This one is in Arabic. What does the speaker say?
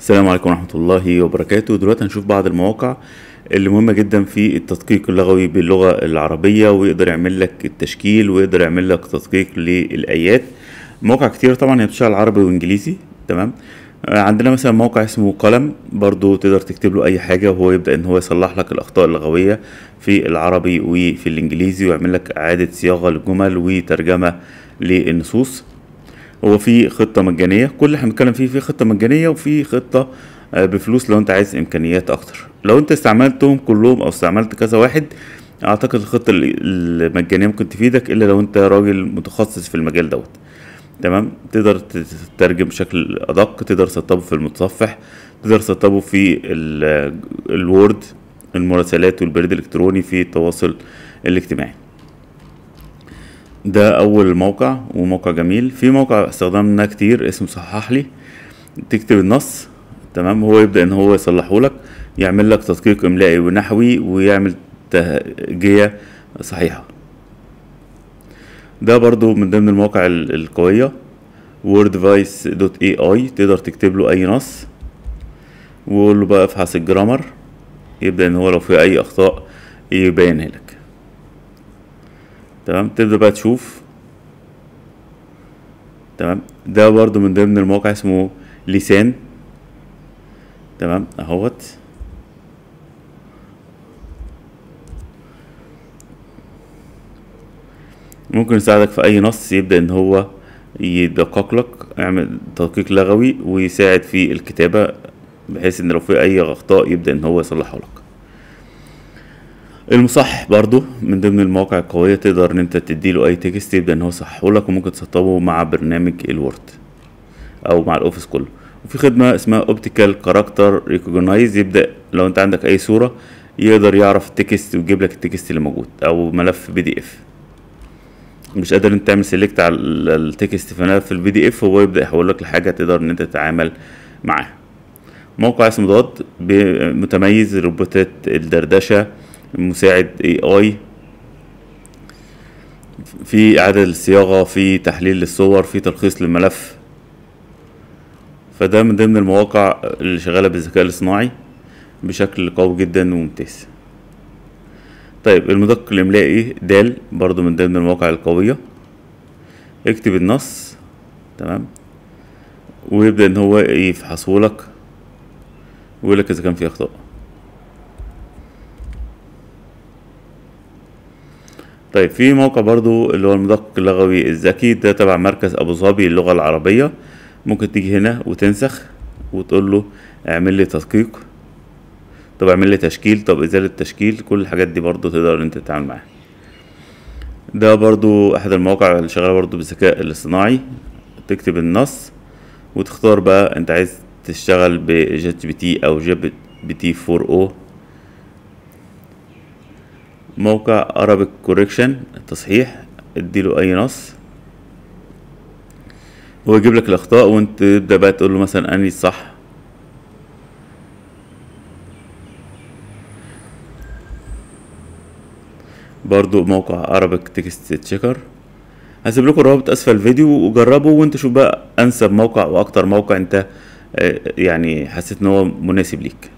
السلام عليكم ورحمة الله وبركاته دلوقتي هنشوف بعض المواقع اللي مهمة جدا في التدقيق اللغوي باللغة العربية ويقدر يعمل لك التشكيل ويقدر يعمل لك تدقيق للآيات مواقع كتير طبعا هي بتشتغل عربي وإنجليزي تمام آه، عندنا مثلا موقع اسمه قلم برضو تقدر تكتب له اي حاجة وهو يبدأ ان هو يصلح لك الاخطاء اللغوية في العربي وفي الانجليزي ويعمل لك اعادة صياغة للجمل وترجمة للنصوص هو في خطه مجانيه كل اللي احنا بنتكلم فيه في خطه مجانيه وفي خطه آه، بفلوس لو انت عايز امكانيات اكتر لو انت استعملتهم كلهم او استعملت كذا واحد اعتقد الخطه المجانيه ممكن تفيدك الا لو انت راجل متخصص في المجال دوت تمام تقدر تترجم بشكل ادق تقدر تسطبه في المتصفح تقدر تسطبه في الوورد المراسلات والبريد الالكتروني في التواصل الاجتماعي ده اول موقع وموقع جميل في موقع استخدمناه كتير اسمه صحح لي تكتب النص تمام هو يبدا ان هو يصلحه لك يعمل لك تدقيق املائي ونحوي ويعمل تهجئه صحيحه ده برضو من ضمن المواقع القويه ووردفايس دوت اي اي تقدر تكتب له اي نص وقول له بقى افحص الجرامر يبدا ان هو لو في اي اخطاء يبينها لك تمام تبدا بقى تشوف تمام ده برضو من ضمن الموقع اسمه لسان تمام اهوت ممكن يساعدك في اي نص يبدا ان هو يدقق لك اعمل تدقيق لغوي ويساعد في الكتابه بحيث ان لو في اي اخطاء يبدا ان هو يصلحه لك المصحح برضو من ضمن المواقع القوية تقدر ان انت تديله اي تكست يبدأ ان هو لك وممكن تسطبه مع برنامج الوورد او مع الاوفيس كله وفي خدمة اسمها اوبتيكال كاركتر ريكوجنايز يبدأ لو انت عندك اي صورة يقدر يعرف التكست ويجيب لك التكست اللي موجود او ملف بي دي اف مش قادر انت تعمل سيلكت على التكست في ملف البي دي اف هو يبدا يحول لك لحاجه تقدر ان انت تتعامل معاها موقع اسمه ضاد متميز روبوتات الدردشه مساعد اي اي في اعاده الصياغه في تحليل للصور في تلخيص للملف فده من ضمن المواقع اللي شغاله بالذكاء الاصطناعي بشكل قوي جدا وممتاز طيب المدقق الاملائي إيه؟ دال برضو من ضمن المواقع القويه اكتب النص تمام ويبدا ان هو يفحصه لك ويقول لك اذا كان في اخطاء طيب في موقع برضو اللي هو المدقق اللغوي الذكي ده تبع مركز ابو ظبي للغه العربيه ممكن تيجي هنا وتنسخ وتقول له اعمل لي تدقيق طب اعمل لي تشكيل طب ازاله تشكيل كل الحاجات دي برضو تقدر انت تتعامل معاها ده برضو احد المواقع اللي شغاله برضو بالذكاء الاصطناعي تكتب النص وتختار بقى انت عايز تشتغل بجت بي تي او جي بي تي 4 او موقع Arabic Correction التصحيح اديله اي نص هو يجيب لك الاخطاء وانت تبدا بقى تقول له مثلا انهي الصح برضو موقع Arabic Text Checker هسيب لكم الروابط اسفل الفيديو وجربوا وانت شوف بقى انسب موقع واكتر موقع انت آه، يعني حسيت ان هو مناسب ليك